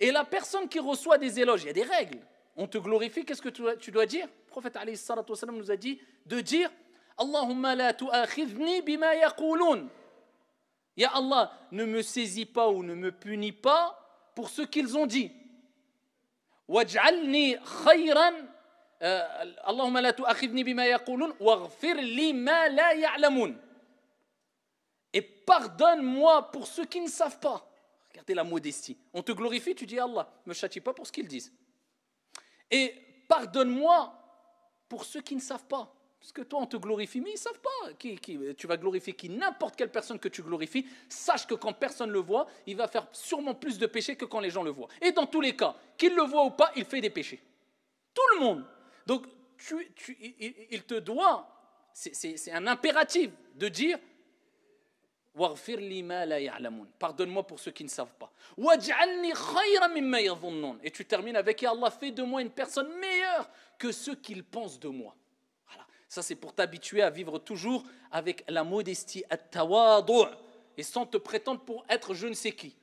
Et la personne qui reçoit des éloges, il y a des règles. On te glorifie, qu'est-ce que tu dois, dire Le prophète sallam nous a dit de dire Allahumma la tu'akhidni bima yaqulun. Ya Allah, ne me saisis pas ou ne me punis pas pour ce qu'ils ont dit. Waj'alni khayran. Euh, Allahumma la tu'akhidni bima yaqulun waghfir li ma la ya'lamun. Et pardonne-moi pour ceux qui ne savent pas la modestie. On te glorifie, tu dis Allah, me châtie pas pour ce qu'ils disent. Et pardonne-moi pour ceux qui ne savent pas. Parce que toi, on te glorifie, mais ils ne savent pas. Qui, tu vas glorifier qui N'importe quelle personne que tu glorifies, sache que quand personne le voit, il va faire sûrement plus de péchés que quand les gens le voient. Et dans tous les cas, qu'il le voit ou pas, il fait des péchés. Tout le monde. Donc, il, te doit, c'est un impératif de dire Pardonne-moi pour ceux qui ne savent pas. Et tu termines avec Et Allah, fait de moi une personne meilleure que ceux qu'il pensent de moi. Voilà. Ça, c'est pour t'habituer à vivre toujours avec la modestie, et sans te prétendre pour être je ne sais qui.